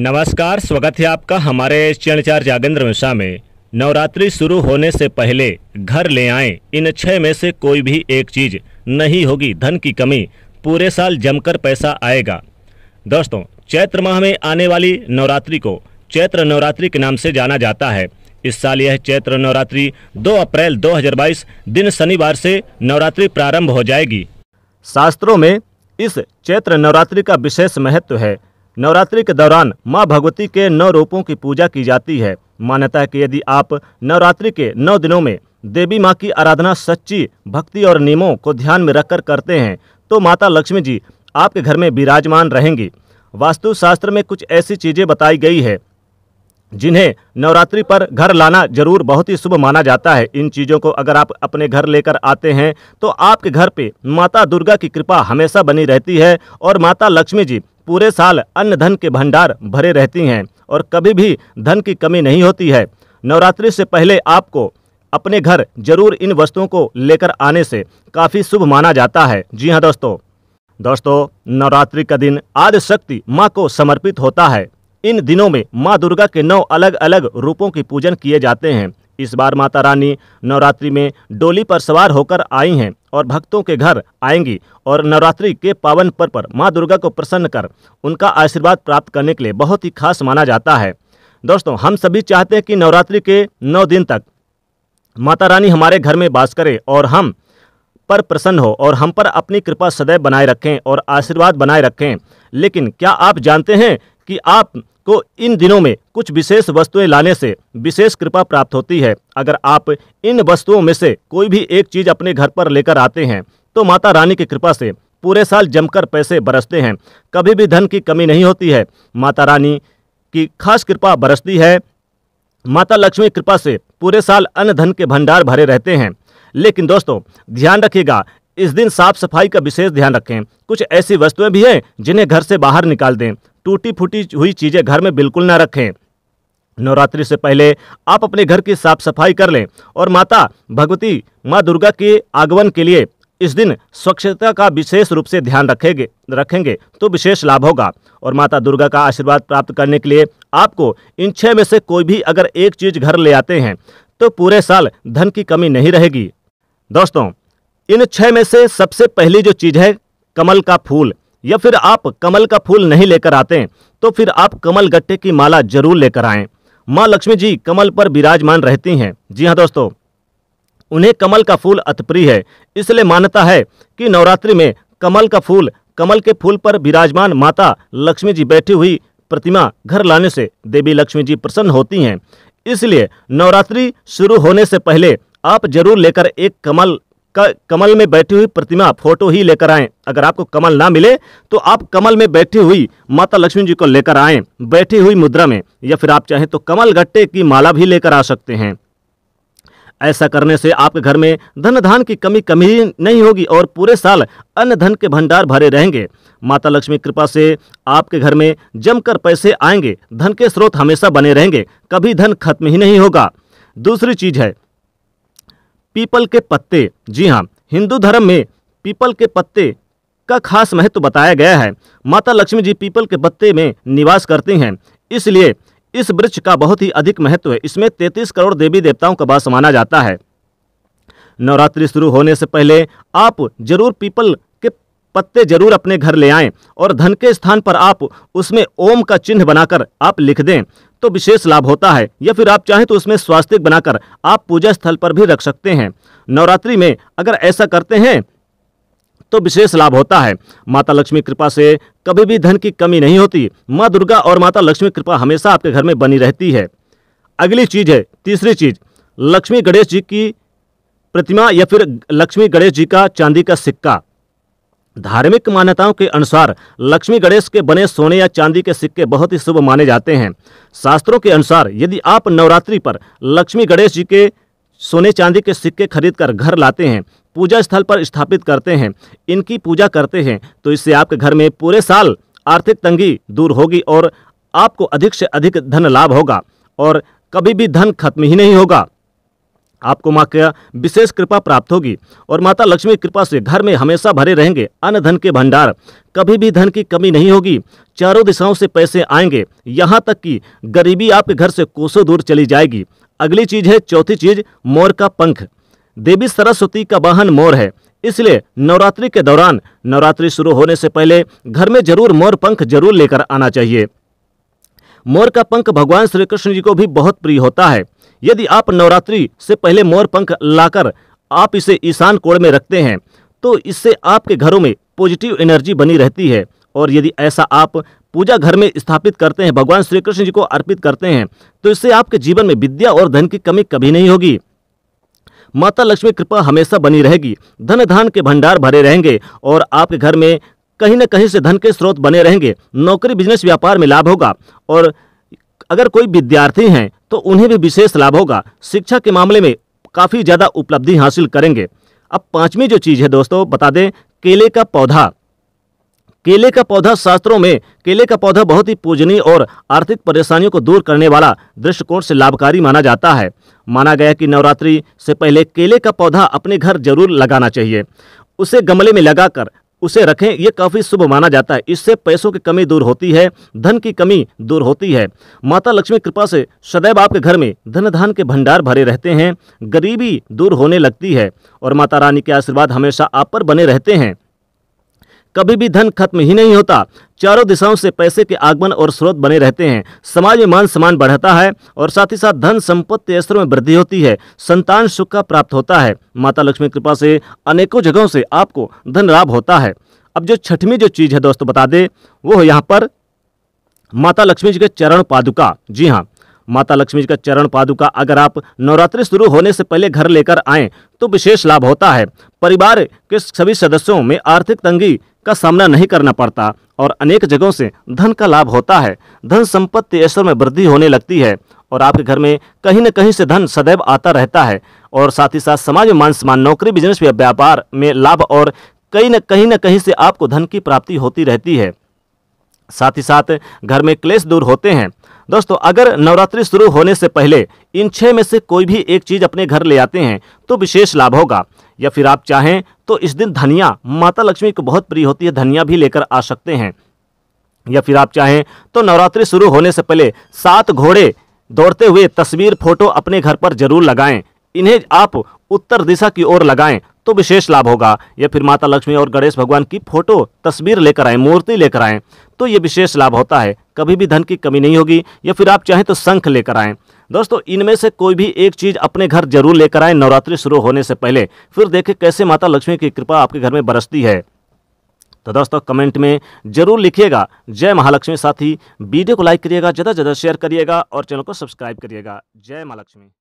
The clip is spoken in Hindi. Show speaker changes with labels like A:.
A: नमस्कार स्वागत है आपका हमारे चैनल चार जागेंद्र मिश्रा में नवरात्रि शुरू होने से पहले घर ले आए इन छह में से कोई भी एक चीज नहीं होगी धन की कमी पूरे साल जमकर पैसा आएगा दोस्तों चैत्र माह में आने वाली नवरात्रि को चैत्र नवरात्रि के नाम से जाना जाता है इस साल यह चैत्र नवरात्रि 2 अप्रैल 2022 दिन शनिवार से नवरात्रि प्रारंभ हो जाएगी शास्त्रों में इस चैत्र नवरात्रि का विशेष महत्व है नवरात्रि के दौरान माँ भगवती के नौ रूपों की पूजा की जाती है मान्यता है कि यदि आप नवरात्रि के नौ दिनों में देवी माँ की आराधना सच्ची भक्ति और नियमों को ध्यान में रखकर करते हैं तो माता लक्ष्मी जी आपके घर में विराजमान रहेंगी वास्तुशास्त्र में कुछ ऐसी चीज़ें बताई गई है जिन्हें नवरात्रि पर घर लाना जरूर बहुत ही शुभ माना जाता है इन चीज़ों को अगर आप अपने घर लेकर आते हैं तो आपके घर पे माता दुर्गा की कृपा हमेशा बनी रहती है और माता लक्ष्मी जी पूरे साल अन्न धन के भंडार भरे रहती हैं और कभी भी धन की कमी नहीं होती है नवरात्रि से पहले आपको अपने घर जरूर इन वस्तुओं को लेकर आने से काफ़ी शुभ माना जाता है जी हाँ दोस्तों दोस्तों नवरात्रि का दिन आदि शक्ति माँ को समर्पित होता है इन दिनों में माँ दुर्गा के नौ अलग अलग रूपों की पूजन किए जाते हैं इस बार माता रानी नवरात्रि में डोली पर सवार होकर आई हैं और भक्तों के घर आएंगी और नवरात्रि के पावन पर्व पर माँ दुर्गा को प्रसन्न कर उनका आशीर्वाद प्राप्त करने के लिए बहुत ही खास माना जाता है दोस्तों हम सभी चाहते हैं कि नवरात्रि के नौ दिन तक माता रानी हमारे घर में बास करें और हम पर प्रसन्न हो और हम पर अपनी कृपा सदैव बनाए रखें और आशीर्वाद बनाए रखें लेकिन क्या आप जानते हैं कि आप को इन दिनों में कुछ विशेष वस्तुएं लाने से विशेष कृपा प्राप्त होती है अगर आप इन वस्तुओं में से कोई भी एक चीज अपने घर पर लेकर आते हैं तो माता रानी की कृपा से पूरे साल जमकर पैसे बरसते हैं कभी भी धन की कमी नहीं होती है माता रानी की खास कृपा बरसती है माता लक्ष्मी कृपा से पूरे साल अन्य धन के भंडार भरे रहते हैं लेकिन दोस्तों ध्यान रखिएगा इस दिन साफ सफाई का विशेष ध्यान रखें कुछ ऐसी वस्तुएं भी हैं जिन्हें घर से बाहर निकाल दें टूटी फूटी हुई चीज़ें घर में बिल्कुल ना रखें नवरात्रि से पहले आप अपने घर की साफ सफाई कर लें और माता भगवती माँ दुर्गा के आगमन के लिए इस दिन स्वच्छता का विशेष रूप से ध्यान रखेंगे रखेंगे तो विशेष लाभ होगा और माता दुर्गा का आशीर्वाद प्राप्त करने के लिए आपको इन छः में से कोई भी अगर एक चीज़ घर ले आते हैं तो पूरे साल धन की कमी नहीं रहेगी दोस्तों इन छः में से सबसे पहली जो चीज़ है कमल का फूल या फिर आप कमल का फूल नहीं लेकर आते तो फिर आप कमल गट्टे की माला जरूर लेकर आए माँ लक्ष्मी जी कमल पर विराजमान रहती हैं जी हाँ दोस्तों उन्हें कमल का फूल अतप्रिय है इसलिए मान्यता है कि नवरात्रि में कमल का फूल कमल के फूल पर विराजमान माता लक्ष्मी जी बैठी हुई प्रतिमा घर लाने से देवी लक्ष्मी जी प्रसन्न होती हैं इसलिए नवरात्रि शुरू होने से पहले आप जरूर लेकर एक कमल कमल में बैठी हुई प्रतिमा फोटो ही लेकर आए अगर आपको कमल ना मिले तो आप कमल में बैठी हुई माता लक्ष्मी जी को लेकर आएँ बैठी हुई मुद्रा में या फिर आप चाहें तो कमल गट्टे की माला भी लेकर आ सकते हैं ऐसा करने से आपके घर में धन धान की कमी कमी नहीं होगी और पूरे साल अन्य धन के भंडार भरे रहेंगे माता लक्ष्मी कृपा से आपके घर में जमकर पैसे आएंगे धन के स्रोत हमेशा बने रहेंगे कभी धन खत्म ही नहीं होगा दूसरी चीज है पीपल के पत्ते जी हाँ हिंदू धर्म में पीपल के पत्ते का खास महत्व बताया गया है माता लक्ष्मी जी पीपल के पत्ते में निवास करती हैं इसलिए इस वृक्ष का बहुत ही अधिक महत्व है इसमें तैतीस करोड़ देवी देवताओं का वास माना जाता है नवरात्रि शुरू होने से पहले आप जरूर पीपल के पत्ते जरूर अपने घर ले आएं और धन के स्थान पर आप उसमें ओम का चिन्ह बनाकर आप लिख दें तो विशेष लाभ होता है या फिर आप चाहें तो उसमें स्वास्तिक बनाकर आप पूजा स्थल पर भी रख सकते हैं नवरात्रि में अगर ऐसा करते हैं तो विशेष लाभ होता है माता लक्ष्मी कृपा से कभी भी धन की कमी नहीं होती माँ दुर्गा और माता लक्ष्मी कृपा हमेशा आपके घर में बनी रहती है अगली चीज है तीसरी चीज लक्ष्मी गणेश जी की प्रतिमा या फिर लक्ष्मी गणेश जी का चांदी का सिक्का धार्मिक मान्यताओं के अनुसार लक्ष्मी गणेश के बने सोने या चांदी के सिक्के बहुत ही शुभ माने जाते हैं शास्त्रों के अनुसार यदि आप नवरात्रि पर लक्ष्मी गणेश जी के सोने चांदी के सिक्के खरीदकर घर लाते हैं पूजा स्थल पर स्थापित करते हैं इनकी पूजा करते हैं तो इससे आपके घर में पूरे साल आर्थिक तंगी दूर होगी और आपको अधिक से अधिक धन लाभ होगा और कभी भी धन खत्म ही नहीं होगा आपको माँ का विशेष कृपा प्राप्त होगी और माता लक्ष्मी कृपा से घर में हमेशा भरे रहेंगे अन्न धन के भंडार कभी भी धन की कमी नहीं होगी चारों दिशाओं से पैसे आएंगे यहाँ तक कि गरीबी आपके घर से कोसों दूर चली जाएगी अगली चीज है चौथी चीज मोर का पंख देवी सरस्वती का वाहन मोर है इसलिए नवरात्रि के दौरान नवरात्रि शुरू होने से पहले घर में जरूर मोर पंख जरूर लेकर आना चाहिए मोर का पंख भगवान श्री कृष्ण जी को भी बहुत प्रिय होता है यदि आप नवरात्रि से पहले मोर पंख लाकर आप इसे ईशान कोड़ में रखते हैं तो इससे आपके घरों में पॉजिटिव एनर्जी बनी रहती है और यदि ऐसा आप पूजा घर में स्थापित करते हैं भगवान श्री कृष्ण जी को अर्पित करते हैं तो इससे आपके जीवन में विद्या और धन की कमी कभी नहीं होगी माता लक्ष्मी कृपा हमेशा बनी रहेगी धन धान के भंडार भरे रहेंगे और आपके घर में कहीं ना कहीं से धन के स्रोत बने रहेंगे नौकरी बिजनेस व्यापार में लाभ होगा और अगर कोई विद्यार्थी हैं तो उन्हें भी विशेष लाभ होगा शिक्षा के मामले में काफ़ी ज़्यादा उपलब्धि हासिल करेंगे अब पांचवी जो चीज़ है दोस्तों बता दें केले का पौधा केले का पौधा शास्त्रों में केले का पौधा बहुत ही पूजनीय और आर्थिक परेशानियों को दूर करने वाला दृष्टिकोण से लाभकारी माना जाता है माना गया कि नवरात्रि से पहले केले का पौधा अपने घर जरूर लगाना चाहिए उसे गमले में लगाकर उसे रखें ये काफ़ी शुभ माना जाता है इससे पैसों की कमी दूर होती है धन की कमी दूर होती है माता लक्ष्मी कृपा से सदैव आपके घर में धन धान के भंडार भरे रहते हैं गरीबी दूर होने लगती है और माता रानी के आशीर्वाद हमेशा आप पर बने रहते हैं कभी भी धन खत्म ही नहीं होता चारों दिशाओं से पैसे के आगमन और स्रोत बने रहते हैं समाज में मान सम्मान बढ़ता है और साथ ही साथ धन संपत्ति स्तरों में वृद्धि होती है संतान सुख का प्राप्त होता है माता लक्ष्मी कृपा से अनेकों जगहों से आपको धन लाभ होता है अब जो छठवीं जो चीज़ है दोस्तों बता दे वो है यहाँ पर माता लक्ष्मी जी के चरण पादुका जी हाँ माता लक्ष्मी जी का चरण पादुका अगर आप नवरात्रि शुरू होने से पहले घर लेकर आए तो विशेष लाभ होता है परिवार के सभी सदस्यों में आर्थिक तंगी का सामना नहीं करना पड़ता और अनेक जगहों से धन का लाभ होता है धन संपत्ति ऐश्वर्य में वृद्धि होने लगती है और आपके घर में कहीं न कहीं से धन सदैव आता रहता है और साथ ही साथ समाज में मान सम्मान नौकरी बिजनेस या व्यापार में लाभ और कहीं न कहीं न कहीं से आपको धन की प्राप्ति होती रहती है साथ ही साथ घर में क्लेश दूर होते हैं दोस्तों अगर नवरात्रि शुरू होने से पहले इन छह में से कोई भी एक चीज़ अपने घर ले आते हैं तो विशेष लाभ होगा या फिर आप चाहें तो इस दिन धनिया माता लक्ष्मी को बहुत प्रिय होती है धनिया भी लेकर आ सकते हैं या फिर आप चाहें तो नवरात्रि शुरू होने से पहले सात घोड़े दौड़ते हुए तस्वीर फोटो अपने घर पर जरूर लगाएं इन्हें आप उत्तर दिशा की ओर लगाएं तो विशेष लाभ होगा या फिर माता लक्ष्मी और गणेश भगवान की फोटो तस्वीर लेकर आए मूर्ति लेकर आए तो ये विशेष लाभ होता है कभी भी धन की कमी नहीं होगी या फिर आप चाहें तो शंख लेकर आएँ दोस्तों इनमें से कोई भी एक चीज अपने घर जरूर लेकर आए नवरात्रि शुरू होने से पहले फिर देखें कैसे माता लक्ष्मी की कृपा आपके घर में बरसती है तो दोस्तों कमेंट में जरूर लिखिएगा जय महालक्ष्मी साथी वीडियो को लाइक करिएगा ज़्यादा से ज़्यादा शेयर करिएगा और चैनल को सब्सक्राइब करिएगा जय महालक्ष्मी